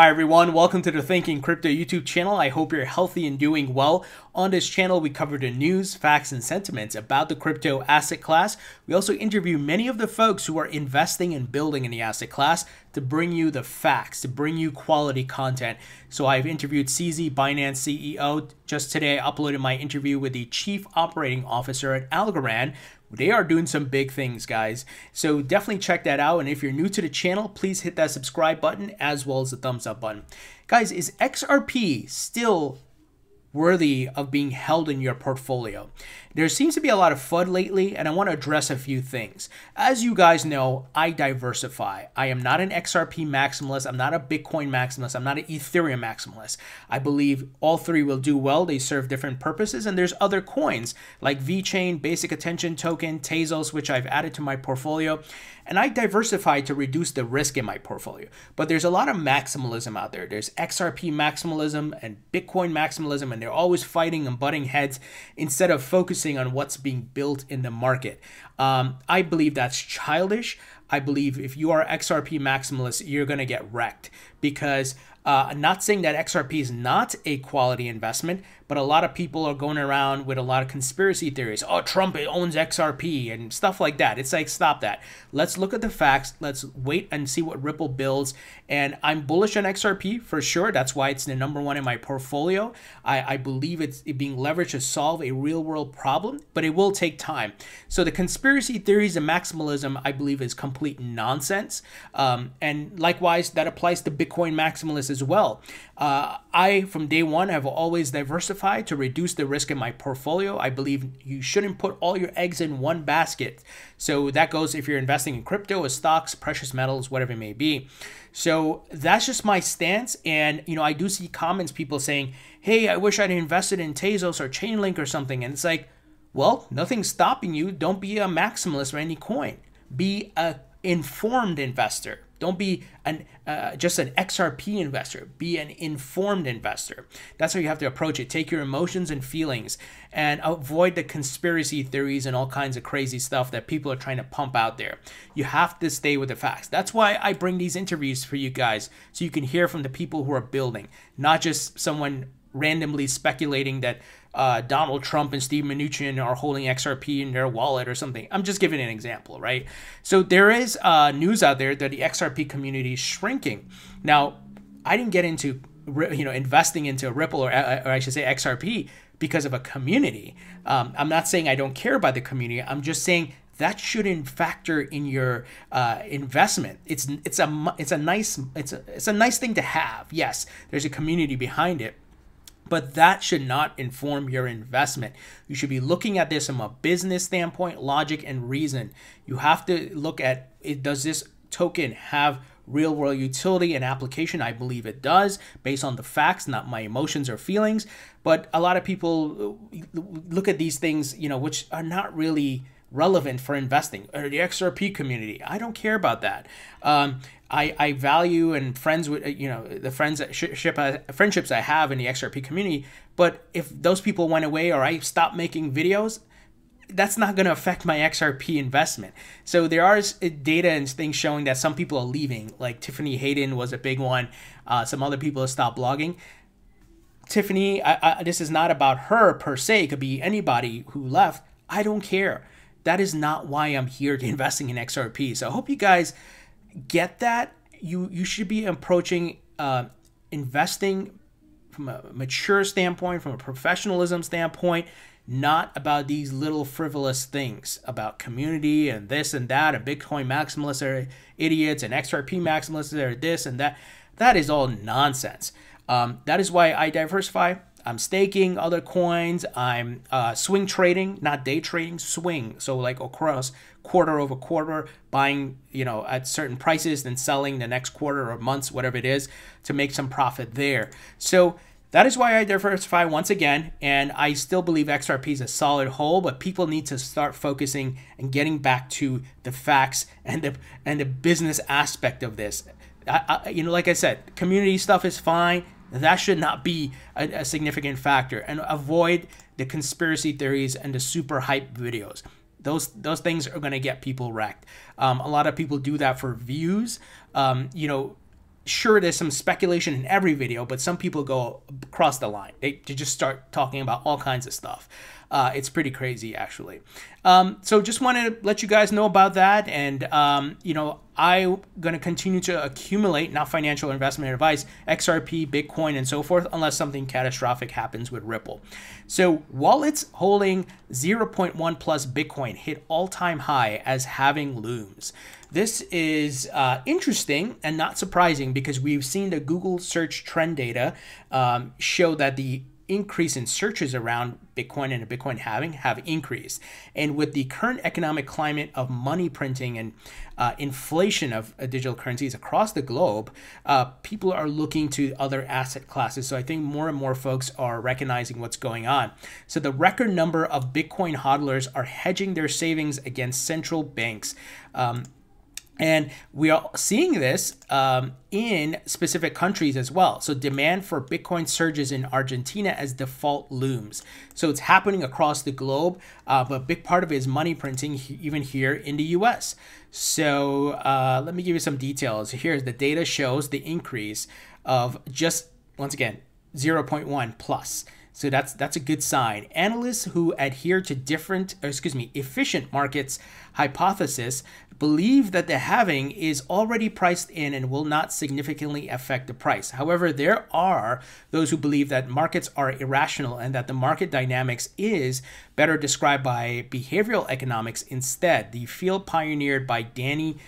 Hi everyone, welcome to the Thinking Crypto YouTube channel. I hope you're healthy and doing well. On this channel, we cover the news, facts, and sentiments about the crypto asset class. We also interview many of the folks who are investing and building in the asset class to bring you the facts, to bring you quality content. So I've interviewed CZ Binance CEO. Just today, I uploaded my interview with the Chief Operating Officer at Algorand. They are doing some big things, guys. So definitely check that out. And if you're new to the channel, please hit that subscribe button as well as the thumbs up button. Guys, is XRP still worthy of being held in your portfolio. There seems to be a lot of FUD lately, and I want to address a few things. As you guys know, I diversify. I am not an XRP maximalist. I'm not a Bitcoin maximalist. I'm not an Ethereum maximalist. I believe all three will do well. They serve different purposes, and there's other coins like VChain, Basic Attention Token, Tezos, which I've added to my portfolio. And I diversify to reduce the risk in my portfolio. But there's a lot of maximalism out there. There's XRP maximalism and Bitcoin maximalism, and they are always fighting and butting heads instead of focusing on what's being built in the market. Um, I believe that's childish. I believe if you are XRP maximalist, you're going to get wrecked because uh, not saying that XRP is not a quality investment, but a lot of people are going around with a lot of conspiracy theories. Oh, Trump owns XRP and stuff like that. It's like, stop that. Let's look at the facts. Let's wait and see what Ripple builds. And I'm bullish on XRP for sure. That's why it's the number one in my portfolio. I, I believe it's being leveraged to solve a real world problem, but it will take time. So the conspiracy theories and maximalism, I believe, is completely complete nonsense. Um, and likewise, that applies to Bitcoin maximalists as well. Uh, I, from day one, have always diversified to reduce the risk in my portfolio. I believe you shouldn't put all your eggs in one basket. So that goes if you're investing in crypto, or stocks, precious metals, whatever it may be. So that's just my stance. And, you know, I do see comments, people saying, hey, I wish I'd invested in Tezos or Chainlink or something. And it's like, well, nothing's stopping you. Don't be a maximalist for any coin. Be a informed investor. Don't be an uh, just an XRP investor. Be an informed investor. That's how you have to approach it. Take your emotions and feelings, and avoid the conspiracy theories and all kinds of crazy stuff that people are trying to pump out there. You have to stay with the facts. That's why I bring these interviews for you guys, so you can hear from the people who are building, not just someone randomly speculating that uh, Donald Trump and Steve Mnuchin are holding XRP in their wallet or something. I'm just giving an example, right? So there is uh, news out there that the XRP community is shrinking. Now, I didn't get into you know investing into Ripple or, uh, or I should say XRP because of a community. Um, I'm not saying I don't care about the community. I'm just saying that shouldn't factor in your uh, investment. It's it's a it's a nice it's a, it's a nice thing to have. Yes, there's a community behind it but that should not inform your investment. You should be looking at this from a business standpoint, logic and reason. You have to look at it, does this token have real world utility and application? I believe it does based on the facts, not my emotions or feelings. But a lot of people uh, look at these things, you know, which are not really relevant for investing or the XRP community. I don't care about that. Um, I, I value and friends with uh, you know the friends uh, ship, uh, friendships I have in the XRP community. But if those people went away or I stopped making videos, that's not going to affect my XRP investment. So there are data and things showing that some people are leaving. Like Tiffany Hayden was a big one. Uh, some other people have stopped blogging. Tiffany, I, I, this is not about her per se. It could be anybody who left. I don't care. That is not why I'm here to investing in XRP. So I hope you guys get that. You you should be approaching uh, investing from a mature standpoint, from a professionalism standpoint, not about these little frivolous things about community and this and that and Bitcoin maximalists are idiots and XRP maximalists are this and that. That is all nonsense. Um, that is why I diversify. I'm staking other coins. I'm uh, swing trading, not day trading, swing. So like across quarter over quarter, buying you know at certain prices, then selling the next quarter or months, whatever it is, to make some profit there. So that is why I diversify once again, and I still believe XRP is a solid hole, but people need to start focusing and getting back to the facts and the and the business aspect of this. I, I, you know, like I said, community stuff is fine that should not be a, a significant factor. And avoid the conspiracy theories and the super hype videos those those things are going to get people wrecked um, a lot of people do that for views um, you know sure there's some speculation in every video, but some people go across the line. They, they just start talking about all kinds of stuff. Uh, it's pretty crazy, actually. Um, so just wanted to let you guys know about that. And, um, you know, I'm going to continue to accumulate, not financial investment advice, XRP, Bitcoin, and so forth, unless something catastrophic happens with Ripple. So wallets holding 0.1 plus Bitcoin hit all-time high as having looms. This is uh, interesting and not surprising because we've seen the Google search trend data um, show that the increase in searches around Bitcoin and Bitcoin halving have increased. And with the current economic climate of money printing and uh, inflation of uh, digital currencies across the globe, uh, people are looking to other asset classes. So I think more and more folks are recognizing what's going on. So the record number of Bitcoin hodlers are hedging their savings against central banks. Um, and we are seeing this um, in specific countries as well. So, demand for Bitcoin surges in Argentina as default looms. So, it's happening across the globe, uh, but a big part of it is money printing, even here in the US. So, uh, let me give you some details. Here's the data shows the increase of just, once again, 0.1 plus. So that's that's a good sign. Analysts who adhere to different, excuse me, efficient markets hypothesis believe that the halving is already priced in and will not significantly affect the price. However, there are those who believe that markets are irrational and that the market dynamics is better described by behavioral economics instead. The field pioneered by Danny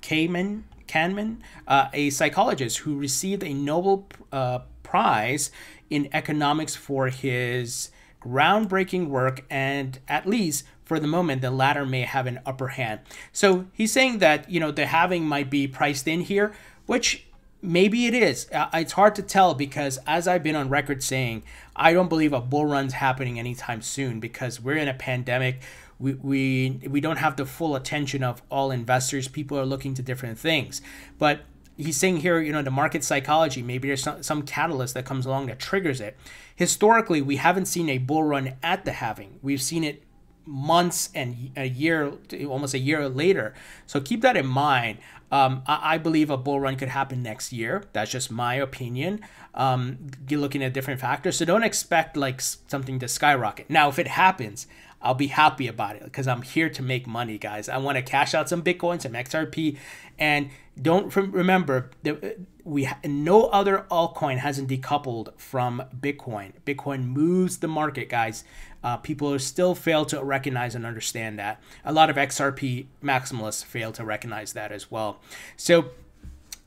Kahneman, Kahneman uh, a psychologist who received a Nobel uh, Prize in Economics for his groundbreaking work, and at least for the moment, the latter may have an upper hand. So he's saying that, you know, the halving might be priced in here, which maybe it is. Uh, it's hard to tell because, as I've been on record saying, I don't believe a bull run's happening anytime soon because we're in a pandemic. We, we, we don't have the full attention of all investors. People are looking to different things. But he's saying here, you know, the market psychology, maybe there's some, some catalyst that comes along that triggers it. Historically, we haven't seen a bull run at the halving. We've seen it months and a year, almost a year later. So keep that in mind. Um, I, I, believe a bull run could happen next year. That's just my opinion. Um, you're looking at different factors. So don't expect like something to skyrocket. Now, if it happens, I'll be happy about it because I'm here to make money, guys. I want to cash out some Bitcoin, some XRP, and don't remember that uh, we no other altcoin hasn't decoupled from Bitcoin. Bitcoin moves the market, guys. Uh, people still fail to recognize and understand that. A lot of XRP maximalists fail to recognize that as well. So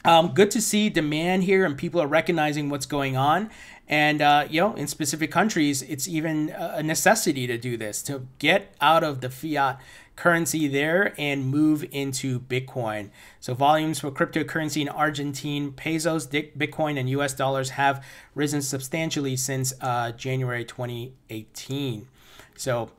um, good to see demand here and people are recognizing what's going on and, uh, you know, in specific countries, it's even a necessity to do this to get out of the fiat currency there and move into Bitcoin. So, volumes for cryptocurrency in Argentine pesos, Bitcoin, and US dollars have risen substantially since uh, January 2018. So,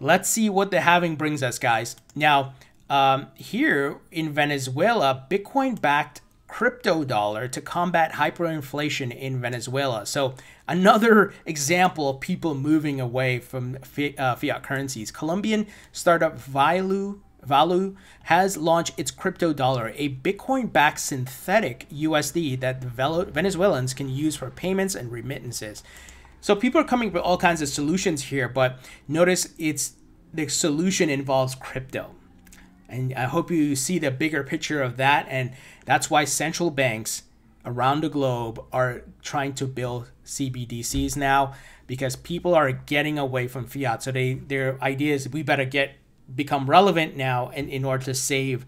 let's see what the halving brings us, guys. Now, um, here in Venezuela, Bitcoin backed crypto dollar to combat hyperinflation in Venezuela. So, another example of people moving away from uh, fiat currencies. Colombian startup Valu Valu has launched its crypto dollar, a Bitcoin backed synthetic USD that Venezuelans can use for payments and remittances. So people are coming with all kinds of solutions here, but notice it's the solution involves crypto. And I hope you see the bigger picture of that. And that's why central banks around the globe are trying to build CBDCs now because people are getting away from fiat. So they their idea is we better get become relevant now in, in order to save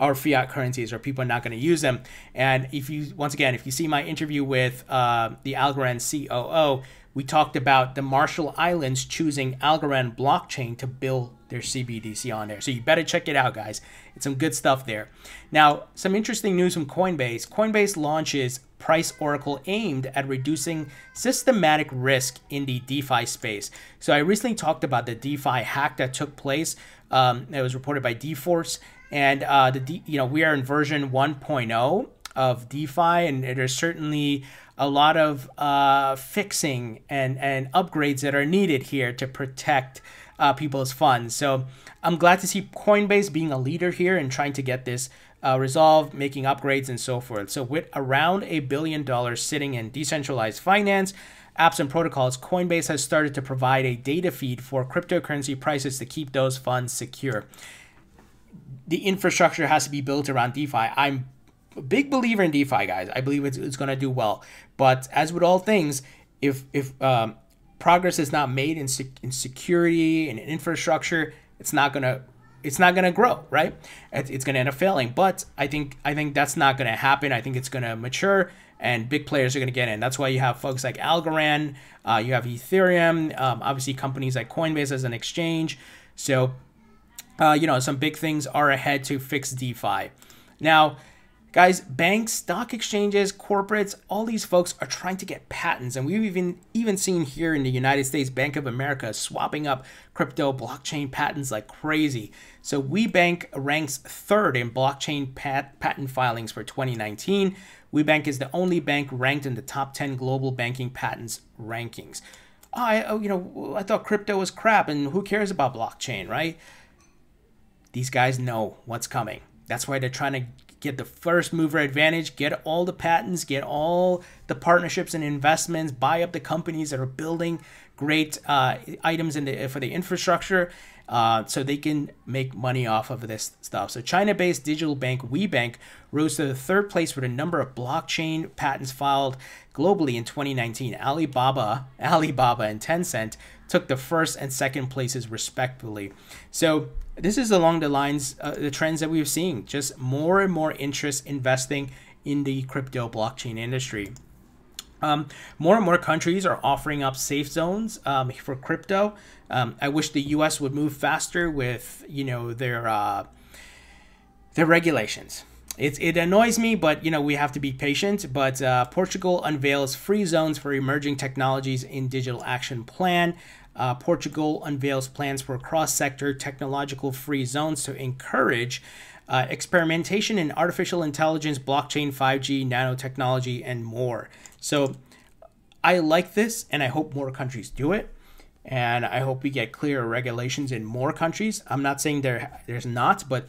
our fiat currencies or people are not going to use them. And if you once again, if you see my interview with uh, the Algorand COO, we talked about the Marshall Islands choosing Algorand blockchain to build their CBDC on there. So you better check it out, guys. It's some good stuff there. Now, some interesting news from Coinbase. Coinbase launches Price Oracle aimed at reducing systematic risk in the DeFi space. So I recently talked about the DeFi hack that took place. Um, it was reported by DeForce, and uh, the D, you know we are in version 1.0 of DeFi, and there's certainly a lot of uh, fixing and, and upgrades that are needed here to protect uh, people's funds. So I'm glad to see Coinbase being a leader here and trying to get this uh, resolved, making upgrades and so forth. So with around a billion dollars sitting in decentralized finance, apps and protocols, Coinbase has started to provide a data feed for cryptocurrency prices to keep those funds secure. The infrastructure has to be built around DeFi. I'm big believer in DeFi, guys. I believe it's, it's going to do well. But as with all things, if if um, progress is not made in, sec- in security and in infrastructure, it's not going to it's not going to grow, right? It's going to end up failing. But I think I think that's not going to happen. I think it's going to mature, and big players are going to get in. That's why you have folks like Algorand, uh, you have Ethereum, um, obviously companies like Coinbase as an exchange. So, uh, you know, some big things are ahead to fix DeFi. Now, Guys, banks, stock exchanges, corporates, all these folks are trying to get patents. And we've even, even seen here in the United States, Bank of America swapping up crypto blockchain patents like crazy. So WeBank ranks third in blockchain pat patent filings for 2019. WeBank is the only bank ranked in the top 10 global banking patents rankings. I, oh, you know, I thought crypto was crap and who cares about blockchain, right? These guys know what's coming. That's why they're trying to get the first mover advantage, get all the patents, get all the partnerships and investments, buy up the companies that are building great uh, items in the, for the infrastructure uh, so they can make money off of this stuff. So China-based digital bank WeBank rose to the third place with a number of blockchain patents filed globally in 2019. Alibaba, Alibaba and Tencent took the first and second places respectively. So this is along the lines uh, the trends that we have are seeing just more and more interest investing in the crypto blockchain industry um, more and more countries are offering up safe zones um, for crypto um, i wish the us would move faster with you know their uh, their regulations it, it annoys me, but you know we have to be patient. But uh, Portugal unveils free zones for emerging technologies in digital action plan. Uh, Portugal unveils plans for cross sector technological free zones to encourage uh, experimentation in artificial intelligence, blockchain, 5G, nanotechnology, and more. So I like this, and I hope more countries do it. And I hope we get clearer regulations in more countries. I'm not saying there there's not, but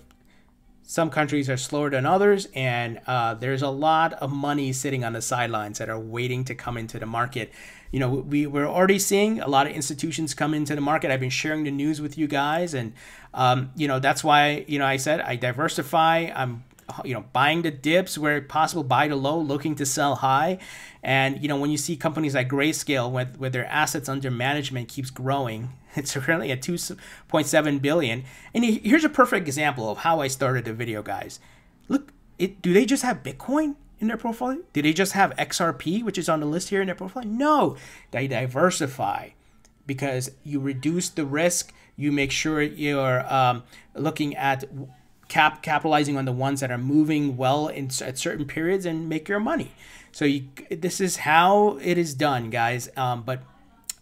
some countries are slower than others, and uh, there's a lot of money sitting on the sidelines that are waiting to come into the market. You know, we, we're already seeing a lot of institutions come into the market. I've been sharing the news with you guys, and, um, you know, that's why, you know, I said I diversify. I'm you know buying the dips where possible buy the low looking to sell high and you know when you see companies like grayscale with, with their assets under management keeps growing It's currently at 2.7 billion. And here's a perfect example of how I started the video, guys. Look, it, do they just have Bitcoin in their portfolio? Do they just have XRP, which is on the list here in their portfolio? No, they diversify because you reduce the risk. You make sure you're um, looking at cap capitalizing on the ones that are moving well in, at certain periods and make your money. So you, this is how it is done, guys. Um, but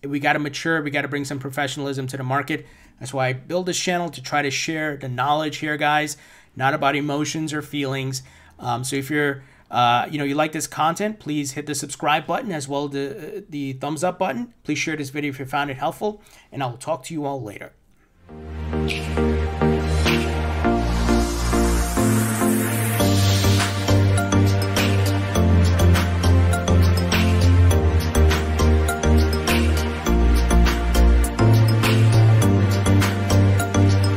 we got to mature. We got to bring some professionalism to the market. That's why I build this channel to try to share the knowledge here, guys, not about emotions or feelings. Um, so if you're, uh, you know, you like this content, please hit the subscribe button as well the the thumbs up button. Please share this video if you found it helpful, and I will talk to you all later.